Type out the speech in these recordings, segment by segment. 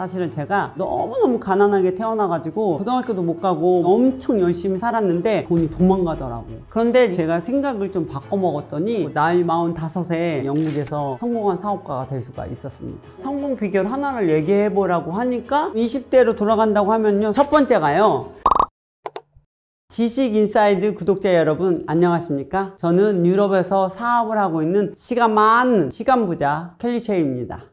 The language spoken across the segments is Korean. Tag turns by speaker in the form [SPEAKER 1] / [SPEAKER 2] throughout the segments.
[SPEAKER 1] 사실은 제가 너무너무 가난하게 태어나가지고 고등학교도 못 가고 엄청 열심히 살았는데 돈이 도망가더라고요. 그런데 제가 생각을 좀 바꿔먹었더니 나이 45에 영국에서 성공한 사업가가 될 수가 있었습니다. 성공 비결 하나를 얘기해보라고 하니까 20대로 돌아간다고 하면요. 첫 번째가요. 지식인사이드 구독자 여러분 안녕하십니까? 저는 유럽에서 사업을 하고 있는 시간 많은 시간 부자 켈리셰입니다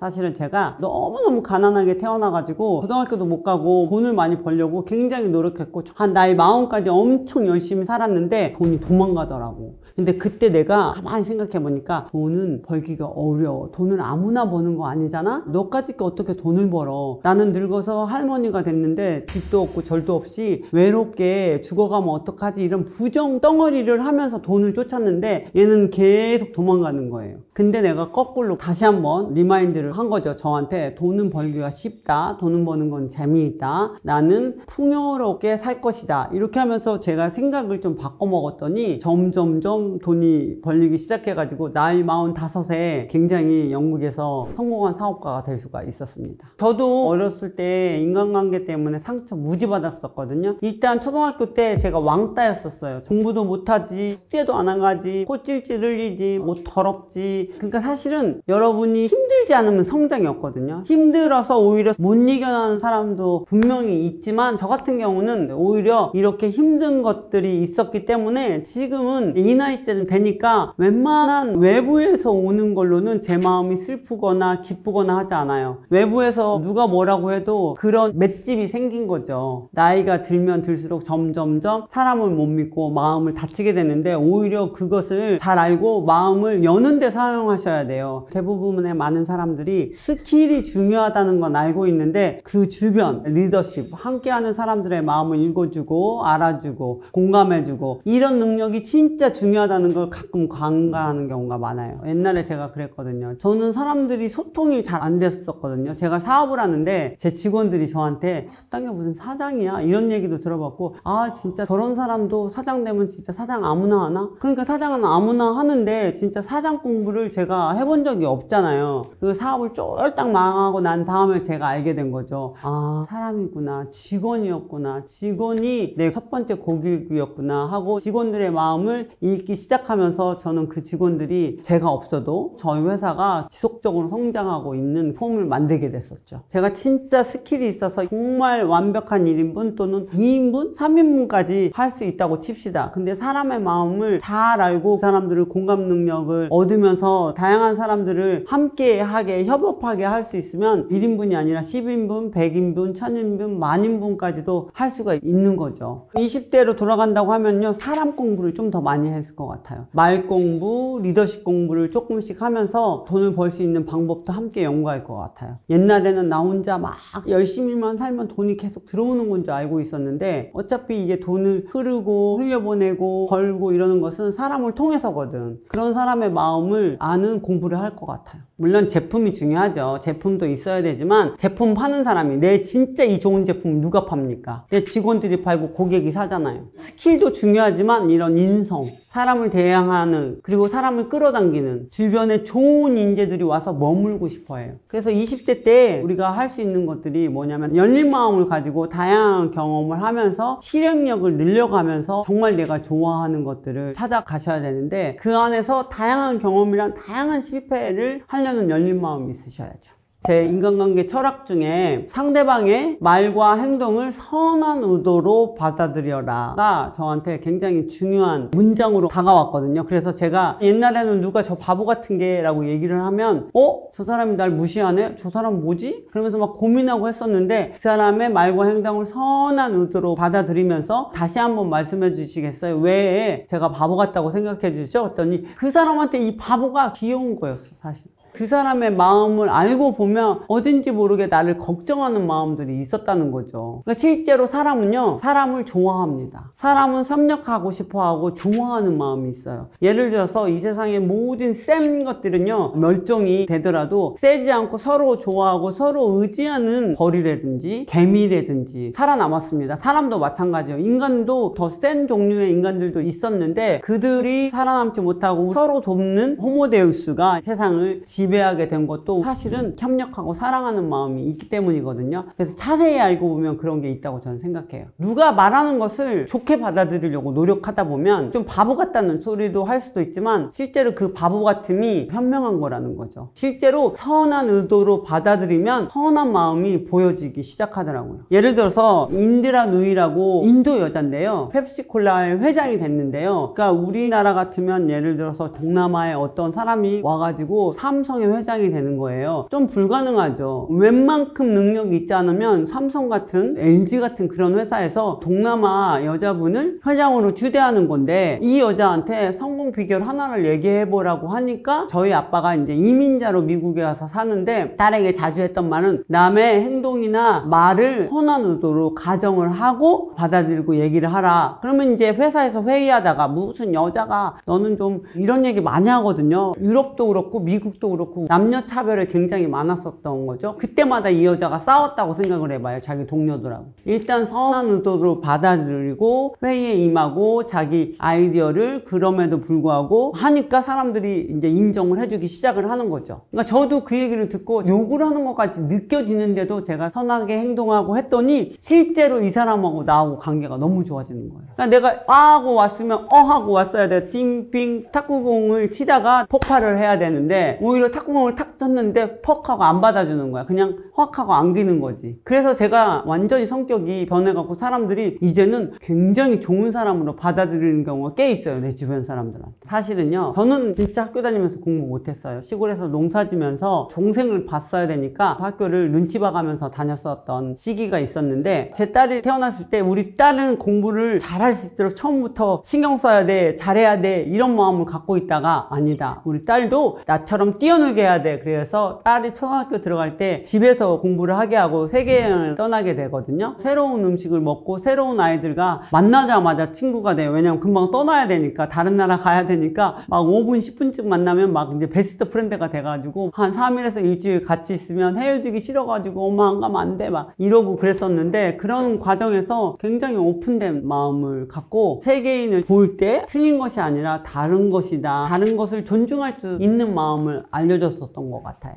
[SPEAKER 1] 사실은 제가 너무너무 가난하게 태어나가지고 고등학교도 못 가고 돈을 많이 벌려고 굉장히 노력했고 한 나이 마흔까지 엄청 열심히 살았는데 돈이 도망가더라고 근데 그때 내가 가만히 생각해보니까 돈은 벌기가 어려워 돈을 아무나 버는 거 아니잖아 너까지 어떻게 돈을 벌어 나는 늙어서 할머니가 됐는데 집도 없고 절도 없이 외롭게 죽어가면 어떡하지 이런 부정 덩어리를 하면서 돈을 쫓았는데 얘는 계속 도망가는 거예요 근데 내가 거꾸로 다시 한번 리마인드를 말을 한 거죠. 저한테 돈은 벌기가 쉽다. 돈은 버는 건 재미있다. 나는 풍요롭게 살 것이다. 이렇게 하면서 제가 생각을 좀 바꿔 먹었더니 점점점 돈이 벌리기 시작해가지고 나이 45에 굉장히 영국에서 성공한 사업가가 될 수가 있었습니다. 저도 어렸을 때 인간관계 때문에 상처 무지 받았었거든요. 일단 초등학교 때 제가 왕따였었어요. 공부도 못하지, 숙제도 안 하가지, 꽃질질 흘리지, 뭐 더럽지. 그러니까 사실은 여러분이 힘들지 않으면 삶은 성장이었거든요 힘들어서 오히려 못 이겨나는 사람도 분명히 있지만 저 같은 경우는 오히려 이렇게 힘든 것들이 있었기 때문에 지금은 이 나이쯤 되니까 웬만한 외부에서 오는 걸로는 제 마음이 슬프거나 기쁘거나 하지 않아요 외부에서 누가 뭐라고 해도 그런 맷집이 생긴 거죠 나이가 들면 들수록 점점점 사람을 못 믿고 마음을 다치게 되는데 오히려 그것을 잘 알고 마음을 여는 데 사용하셔야 돼요 대부분의 많은 사람들이 사람들이 스킬이 중요하다는 건 알고 있는데 그 주변 리더십 함께하는 사람들의 마음을 읽어주고 알아주고 공감해주고 이런 능력이 진짜 중요하다는 걸 가끔 간과하는 경우가 많아요 옛날에 제가 그랬거든요 저는 사람들이 소통이 잘 안 됐었거든요 제가 사업을 하는데 제 직원들이 저한테 적당히 무슨 사장이야 이런 얘기도 들어봤고 아 진짜 저런 사람도 사장 되면 진짜 사장 아무나 하나? 그러니까 사장은 아무나 하는데 진짜 사장 공부를 제가 해본 적이 없잖아요 그 사, 사업을 쫄딱 망하고 난 다음에 제가 알게 된 거죠. 아, 사람이구나. 직원이었구나. 직원이 내 첫 번째 고객이었구나 하고 직원들의 마음을 읽기 시작하면서 저는 그 직원들이 제가 없어도 저희 회사가 지속적으로 성장하고 있는 폼을 만들게 됐었죠. 제가 진짜 스킬이 있어서 정말 완벽한 1인분 또는 2인분, 3인분까지 할 수 있다고 칩시다. 근데 사람의 마음을 잘 알고 그 사람들을 공감 능력을 얻으면서 다양한 사람들을 함께 하게 협업하게 할 수 있으면 1인분이 아니라 10인분, 100인분, 1000인분, 만인분까지도 할 수가 있는 거죠. 20대로 돌아간다고 하면요. 사람 공부를 좀 더 많이 했을 것 같아요. 말 공부, 리더십 공부를 조금씩 하면서 돈을 벌 수 있는 방법도 함께 연구할 것 같아요. 옛날에는 나 혼자 막 열심히만 살면 돈이 계속 들어오는 건 줄 알고 있었는데 어차피 이게 돈을 흐르고 흘려보내고 벌고 이러는 것은 사람을 통해서거든. 그런 사람의 마음을 아는 공부를 할 것 같아요. 물론 제품이 중요하죠. 제품도 있어야 되지만 제품 파는 사람이 내 진짜 이 좋은 제품 누가 팝니까? 내 직원들이 팔고 고객이 사잖아요. 스킬도 중요하지만 이런 인성 사람을 대항하는 그리고 사람을 끌어당기는 주변에 좋은 인재들이 와서 머물고 싶어해요. 그래서 20대 때 우리가 할 수 있는 것들이 뭐냐면 열린 마음을 가지고 다양한 경험을 하면서 실행력을 늘려가면서 정말 내가 좋아하는 것들을 찾아가셔야 되는데 그 안에서 다양한 경험이랑 다양한 실패를 하려는 열린 마음이 있으셔야죠. 제 인간관계 철학 중에 상대방의 말과 행동을 선한 의도로 받아들여라가 저한테 굉장히 중요한 문장으로 다가왔거든요. 그래서 제가 옛날에는 누가 저 바보 같은 게 라고 얘기를 하면 어? 저 사람이 날 무시하네? 저 사람 뭐지? 그러면서 막 고민하고 했었는데 그 사람의 말과 행동을 선한 의도로 받아들이면서 다시 한번 말씀해 주시겠어요? 왜 제가 바보 같다고 생각해 주시죠? 그랬더니 그 사람한테 이 바보가 귀여운 거였어 사실. 그 사람의 마음을 알고 보면 어딘지 모르게 나를 걱정하는 마음들이 있었다는 거죠. 그러니까 실제로 사람은요, 사람을 좋아합니다. 사람은 섭력하고 싶어 하고 좋아하는 마음이 있어요. 예를 들어서 이 세상의 모든 센 것들은요, 멸종이 되더라도 세지 않고 서로 좋아하고 서로 의지하는 거리라든지 개미라든지 살아남았습니다. 사람도 마찬가지예요. 인간도 더 센 종류의 인간들도 있었는데 그들이 살아남지 못하고 서로 돕는 호모데우스가 세상을 지 지배하게 된 것도 사실은 협력하고 사랑하는 마음이 있기 때문이거든요. 그래서 자세히 알고 보면 그런 게 있다고 저는 생각해요. 누가 말하는 것을 좋게 받아들이려고 노력하다 보면 좀 바보 같다는 소리도 할 수도 있지만 실제로 그 바보 같음이 현명한 거라는 거죠. 실제로 선한 의도로 받아들이면 선한 마음이 보여지기 시작하더라고요. 예를 들어서 인드라 누이라고 인도 여잔데요. 펩시콜라의 회장이 됐는데요. 그러니까 우리나라 같으면 예를 들어서 동남아에 어떤 사람이 와가지고 삼성 삼성의 회장이 되는 거예요. 좀 불가능하죠. 웬만큼 능력이 있지 않으면 삼성 같은 LG 같은 그런 회사에서 동남아 여자분을 회장으로 추대하는 건데 이 여자한테 성공 성공 비결 하나를 얘기해보라고 하니까 저희 아빠가 이제 이민자로 미국에 와서 사는데 딸에게 자주 했던 말은 남의 행동이나 말을 선한 의도로 가정을 하고 받아들이고 얘기를 하라. 그러면 이제 회사에서 회의하다가 무슨 여자가 너는 좀 이런 얘기 많이 하거든요. 유럽도 그렇고 미국도 그렇고 남녀 차별이 굉장히 많았었던 거죠. 그때마다 이 여자가 싸웠다고 생각을 해봐요. 자기 동료들하고. 일단 선한 의도로 받아들이고 회의에 임하고 자기 아이디어를 그럼에도 불구하고 불구하고 하니까 사람들이 이제 인정을 해주기 시작을 하는 거죠. 그러니까 저도 그 얘기를 듣고 욕을 하는 것까지 느껴지는데도 제가 선하게 행동하고 했더니 실제로 이 사람하고 나하고 관계가 너무 좋아지는 거예요. 그러니까 내가 아 하고 왔으면 어 하고 왔어야 돼. 띵핑 탁구공을 치다가 폭발을 해야 되는데 오히려 탁구공을 탁 쳤는데 퍽 하고 안 받아주는 거야. 그냥 확 하고 안기는 거지. 그래서 제가 완전히 성격이 변해갖고 사람들이 이제는 굉장히 좋은 사람으로 받아들이는 경우가 꽤 있어요. 내 주변 사람들은. 사실은요. 저는 진짜 학교 다니면서 공부 못했어요. 시골에서 농사 지면서 동생을 봤어야 되니까 학교를 눈치 봐가면서 다녔었던 시기가 있었는데 제 딸이 태어났을 때 우리 딸은 공부를 잘할 수 있도록 처음부터 신경 써야 돼, 잘해야 돼 이런 마음을 갖고 있다가 아니다. 우리 딸도 나처럼 뛰어놀게 해야 돼. 그래서 딸이 초등학교 들어갈 때 집에서 공부를 하게 하고 세계여행을 떠나게 되거든요. 새로운 음식을 먹고 새로운 아이들과 만나자마자 친구가 돼요. 왜냐면 금방 떠나야 되니까 다른 나라 가야 가야 되니까 막 5분, 10분쯤 만나면 막 이제 베스트 프렌드가 돼가지고 한 3일에서 일주일 같이 있으면 헤어지기 싫어가지고 엄마 안 가면 안 돼 막 이러고 그랬었는데 그런 과정에서 굉장히 오픈된 마음을 갖고 세계인을 볼 때 틀린 것이 아니라 다른 것이다. 다른 것을 존중할 수 있는 마음을 알려줬었던 것 같아요.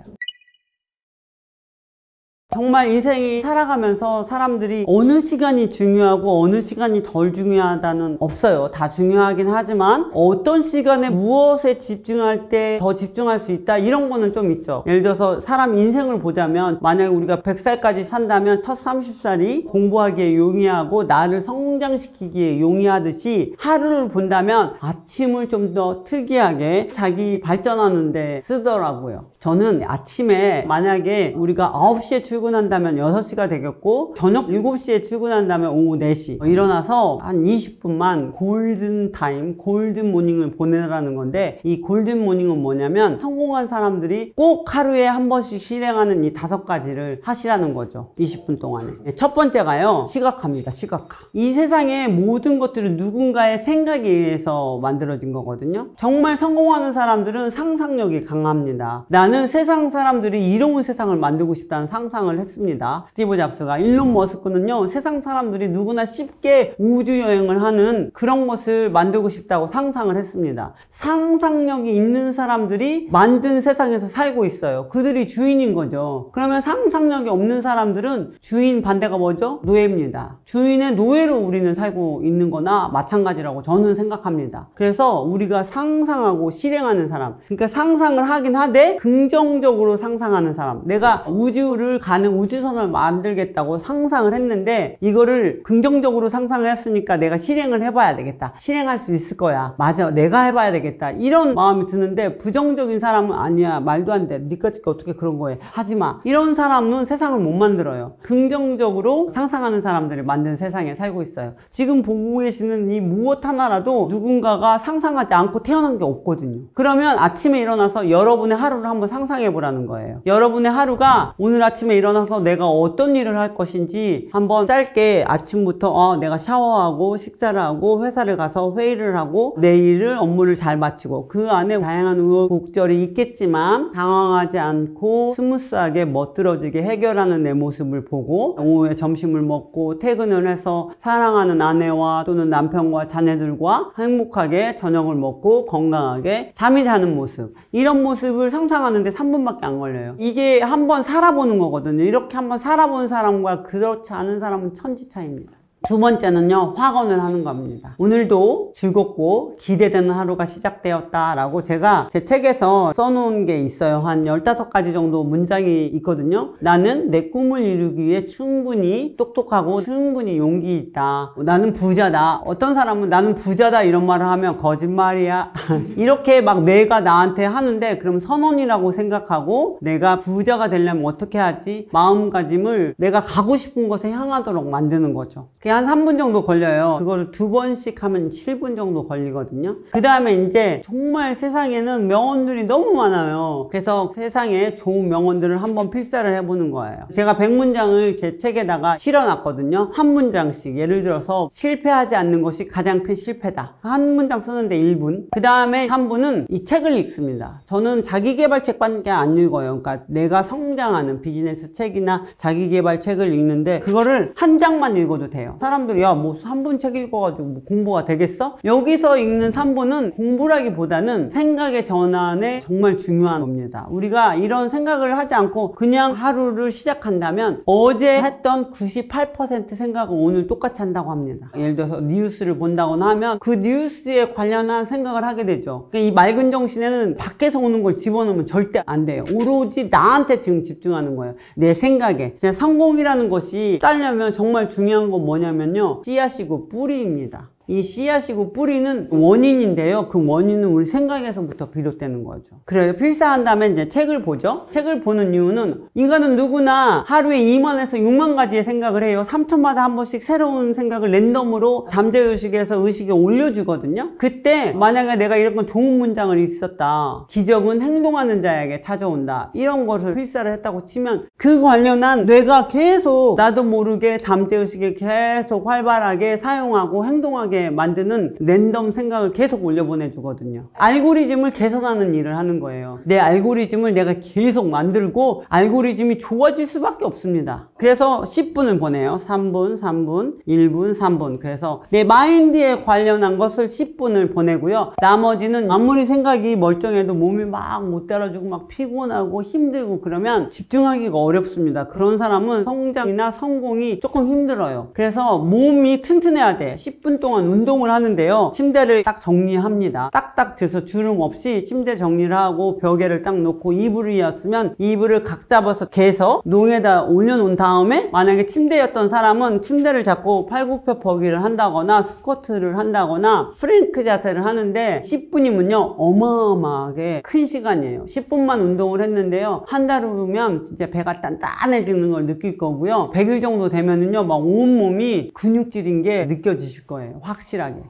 [SPEAKER 1] 정말 인생이 살아가면서 사람들이 어느 시간이 중요하고 어느 시간이 덜 중요하다는 없어요. 다 중요하긴 하지만 어떤 시간에 무엇에 집중할 때 더 집중할 수 있다 이런 거는 좀 있죠. 예를 들어서 사람 인생을 보자면 만약에 우리가 100살까지 산다면 첫 30살이 공부하기에 용이하고 나를 성장시키기에 용이하듯이 하루를 본다면 아침을 좀 더 특이하게 자기 발전하는 데 쓰더라고요. 저는 아침에 만약에 우리가 9시에 출근 출근한다면 6시가 되겠고 저녁 7시에 출근한다면 오후 4시 일어나서 한 20분만 골든 타임, 골든 모닝을 보내라는 건데 이 골든 모닝은 뭐냐면 성공한 사람들이 꼭 하루에 한 번씩 실행하는 이 다섯 가지를 하시라는 거죠. 20분 동안에. 예, 첫 번째가요. 시각화입니다. 시각화. 이 세상의 모든 것들은 누군가의 생각에 의해서 만들어진 거거든요. 정말 성공하는 사람들은 상상력이 강합니다. 나는 세상 사람들이 이런 세상을 만들고 싶다는 상상을 설명을 했습니다. 스티브 잡스가 일론 머스크는요 세상 사람들이 누구나 쉽게 우주여행을 하는 그런 것을 만들고 싶다고 상상을 했습니다. 상상력이 있는 사람들이 만든 세상에서 살고 있어요. 그들이 주인인 거죠. 그러면 상상력이 없는 사람들은 주인 반대가 뭐죠? 노예입니다. 주인의 노예로 우리는 살고 있는 거나 마찬가지라고 저는 생각합니다. 그래서 우리가 상상하고 실행하는 사람 그러니까 상상을 하긴 하되 긍정적으로 상상하는 사람 내가 우주를 가는 나는 우주선을 만들겠다고 상상을 했는데 이거를 긍정적으로 상상을 했으니까 내가 실행을 해봐야 되겠다. 실행할 수 있을 거야. 맞아. 내가 해봐야 되겠다. 이런 마음이 드는데 부정적인 사람은 아니야. 말도 안 돼. 니까짓까 어떻게 그런 거에 하지 마. 이런 사람은 세상을 못 만들어요. 긍정적으로 상상하는 사람들을 만든 세상에 살고 있어요. 지금 보고 계시는 이 무엇 하나라도 누군가가 상상하지 않고 태어난 게 없거든요. 그러면 아침에 일어나서 여러분의 하루를 한번 상상해 보라는 거예요. 여러분의 하루가 오늘 아침에 일어나 일어나서 내가 어떤 일을 할 것인지 한번 짧게 아침부터 어, 내가 샤워하고 식사를 하고 회사를 가서 회의를 하고 내일을 업무를 잘 마치고 그 안에 다양한 우여곡절이 있겠지만 당황하지 않고 스무스하게 멋들어지게 해결하는 내 모습을 보고 오후에 점심을 먹고 퇴근을 해서 사랑하는 아내와 또는 남편과 자녀들과 행복하게 저녁을 먹고 건강하게 잠이 자는 모습 이런 모습을 상상하는데 3분밖에 안 걸려요 이게 한번 살아보는 거거든요 거거든요. 이렇게 한번 살아본 사람과 그렇지 않은 사람은 천지 차이입니다. 두 번째는요 확언을 하는 겁니다 오늘도 즐겁고 기대되는 하루가 시작되었다 라고 제가 제 책에서 써놓은 게 있어요 한 15가지 정도 문장이 있거든요 나는 내 꿈을 이루기 위해 충분히 똑똑하고 충분히 용기 있다 나는 부자다 어떤 사람은 나는 부자다 이런 말을 하면 거짓말이야 이렇게 막 내가 나한테 하는데 그럼 선언이라고 생각하고 내가 부자가 되려면 어떻게 하지 마음가짐을 내가 가고 싶은 곳에 향하도록 만드는 거죠 그냥 한 3분 정도 걸려요. 그거를 두 번씩 하면 7분 정도 걸리거든요. 그 다음에 이제 정말 세상에는 명언들이 너무 많아요. 그래서 세상에 좋은 명언들을 한번 필사를 해보는 거예요. 제가 100문장을 제 책에다가 실어놨거든요. 한 문장씩. 예를 들어서 실패하지 않는 것이 가장 큰 실패다. 한 문장 쓰는데 1분. 그 다음에 3분은 이 책을 읽습니다. 저는 자기개발책밖에 안 읽어요. 그러니까 내가 성장하는 비즈니스 책이나 자기개발책을 읽는데 그거를 한 장만 읽어도 돼요. 사람들이 야뭐 3분 책 읽어가지고 뭐 공부가 되겠어? 여기서 읽는 3분은 공부라기보다는 생각의 전환에 정말 중요한 겁니다. 우리가 이런 생각을 하지 않고 그냥 하루를 시작한다면 어제 했던 98% 생각은 오늘 똑같이 한다고 합니다. 예를 들어서 뉴스를 본다거나 하면 그 뉴스에 관련한 생각을 하게 되죠. 그러니까 이 맑은 정신에는 밖에서 오는 걸 집어넣으면 절대 안 돼요. 오로지 나한테 지금 집중하는 거예요. 내 생각에. 그냥 성공이라는 것이 따려면 정말 중요한 건 뭐냐면 뭐냐면요. 씨앗이고 뿌리입니다. 이 씨앗이고 뿌리는 원인인데요. 그 원인은 우리 생각에서부터 비롯되는 거죠. 그래서 필사한 다음에 이제 책을 보죠. 책을 보는 이유는 인간은 누구나 하루에 2만에서 6만 가지의 생각을 해요. 3천마다 한 번씩 새로운 생각을 랜덤으로 잠재의식에서 의식에 올려주거든요. 그때 만약에 내가 이런 좋은 문장을 있었다. 기적은 행동하는 자에게 찾아온다. 이런 것을 필사를 했다고 치면 그 관련한 뇌가 계속 나도 모르게 잠재의식에 계속 활발하게 사용하고 행동하게 하게 만드는 랜덤 생각을 계속 올려보내주거든요. 알고리즘을 개선하는 일을 하는 거예요. 내 알고리즘을 내가 계속 만들고 알고리즘이 좋아질 수밖에 없습니다. 그래서 10분을 보내요. 3분, 3분, 1분, 3분. 그래서 내 마인드에 관련한 것을 10분을 보내고요. 나머지는 아무리 생각이 멀쩡해도 몸이 막 못 따라주고 막 피곤하고 힘들고 그러면 집중하기가 어렵습니다. 그런 사람은 성장이나 성공이 조금 힘들어요. 그래서 몸이 튼튼해야 돼. 10분 동안 보면 운동을 하는데요. 침대를 딱 정리합니다. 딱딱 재서 주름 없이 침대 정리를 하고 벽에를 딱 놓고 이불이었으면 이불을 각 잡아서 개서 농에다 올려놓은 다음에 만약에 침대였던 사람은 침대를 잡고 팔굽혀 펴기를 한다거나 스쿼트를 한다거나 프랭크 자세를 하는데 10분이면요 어마어마하게 큰 시간이에요 10분만 운동을 했는데요 한 달 후면 진짜 배가 단단해지는 걸 느낄 거고요 100일 정도 되면은요 막 온몸이 근육질인 게 느껴지실 거예요 확실하게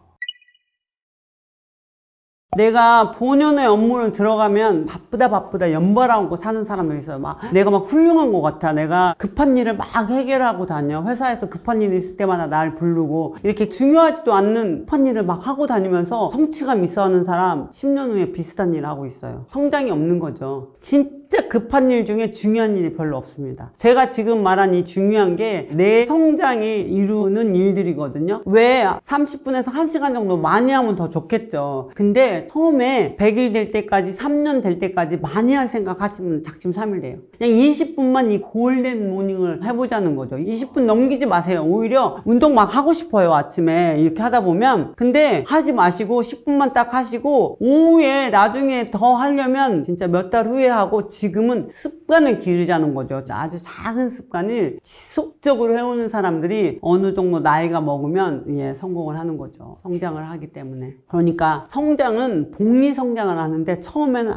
[SPEAKER 1] 내가 본연의 업무를 들어가면 바쁘다 바쁘다 연발하고 사는 사람들 있어요 막 내가 막 훌륭한 것 같아 내가 급한 일을 막 해결하고 다녀 회사에서 급한 일이 있을 때마다 날 부르고 이렇게 중요하지도 않는 급한 일을 막 하고 다니면서 성취감 있어 하는 사람 10년 후에 비슷한 일을 하고 있어요 성장이 없는 거죠 진 진짜 급한 일 중에 중요한 일이 별로 없습니다. 제가 지금 말한 이 중요한 게 내 성장이 이루는 일들이거든요. 왜 30분에서 1시간 정도 많이 하면 더 좋겠죠. 근데 처음에 100일 될 때까지 3년 될 때까지 많이 할 생각 하시면 작심삼일이에요. 그냥 20분만 이 골든 모닝을 해보자는 거죠. 20분 넘기지 마세요. 오히려 운동 막 하고 싶어요. 아침에 이렇게 하다 보면 근데 하지 마시고 10분만 딱 하시고 오후에 나중에 더 하려면 진짜 몇 달 후에 하고 지금은 습관을 기르자는 거죠. 아주 작은 습관을 지속적으로 해오는 사람들이 어느 정도 나이가 먹으면 예, 성공을 하는 거죠. 성장을 하기 때문에. 그러니까 성장은 복리 성장을 하는데 처음에는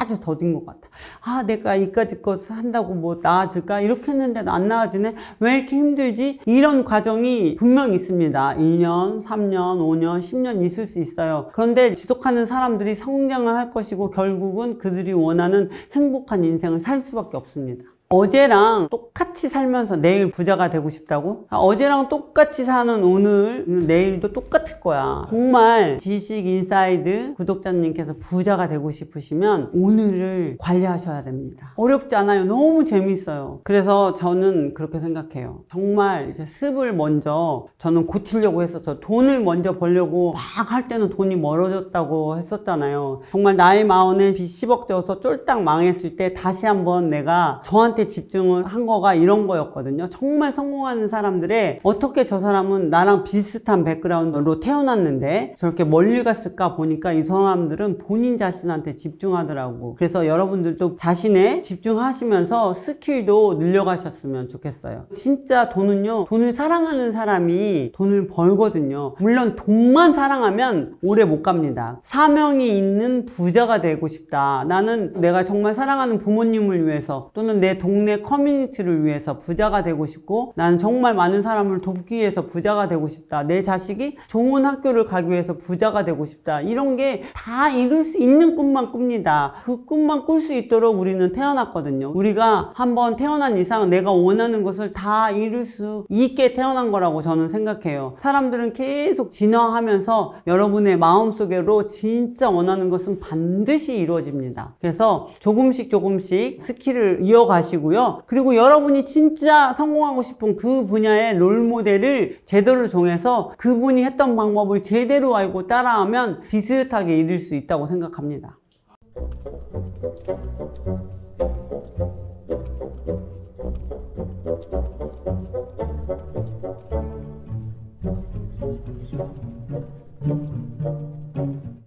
[SPEAKER 1] 아주 더딘 것 같아. 아, 내가 이까지 것 한다고 뭐 나아질까? 이렇게 했는데 안 나아지네? 왜 이렇게 힘들지? 이런 과정이 분명 있습니다. 1년, 3년, 5년, 10년 있을 수 있어요. 그런데 지속하는 사람들이 성장을 할 것이고 결국은 그들이 원하는 행복 행복한 인생을 살 수밖에 없습니다. 어제랑 똑같이 살면서 내일 부자가 되고 싶다고? 아, 어제랑 똑같이 사는 오늘, 내일도 똑같을 거야. 정말 지식 인사이드 구독자님께서 부자가 되고 싶으시면 오늘을 관리하셔야 됩니다. 어렵지 않아요. 너무 재밌어요. 그래서 저는 그렇게 생각해요. 정말 이제 습을 먼저 저는 고치려고 했었죠. 돈을 먼저 벌려고 막 할 때는 돈이 멀어졌다고 했었잖아요. 정말 나의 마음에 빚 10억 져서 쫄딱 망했을 때 다시 한번 내가 저한테 이렇게 집중을 한 거가 이런 거였거든요. 정말 성공하는 사람들의 어떻게 저 사람은 나랑 비슷한 백그라운드로 태어났는데 저렇게 멀리 갔을까 보니까 이 사람들은 본인 자신한테 집중하더라고. 그래서 여러분들도 자신에 집중하시면서 스킬도 늘려가셨으면 좋겠어요. 진짜 돈은요. 돈을 사랑하는 사람이 돈을 벌거든요. 물론 돈만 사랑하면 오래 못 갑니다. 사명이 있는 부자가 되고 싶다. 나는 내가 정말 사랑하는 부모님을 위해서 또는 내 동, 동네 커뮤니티를 위해서 부자가 되고 싶고 나는 정말 많은 사람을 돕기 위해서 부자가 되고 싶다. 내 자식이 좋은 학교를 가기 위해서 부자가 되고 싶다. 이런 게 다 이룰 수 있는 꿈만 꿉니다. 그 꿈만 꿀 수 있도록 우리는 태어났거든요. 우리가 한번 태어난 이상 내가 원하는 것을 다 이룰 수 있게 태어난 거라고 저는 생각해요. 사람들은 계속 진화하면서 여러분의 마음속으로 진짜 원하는 것은 반드시 이루어집니다. 그래서 조금씩 조금씩 스킬을 이어가시고 것고요 그리고 여러분이 진짜 성공하고 싶은 그 분야의 롤모델을 제대로 정해서 그분이 했던 방법을 제대로 알고 따라하면 비슷하게 이룰 수 있다고 생각합니다.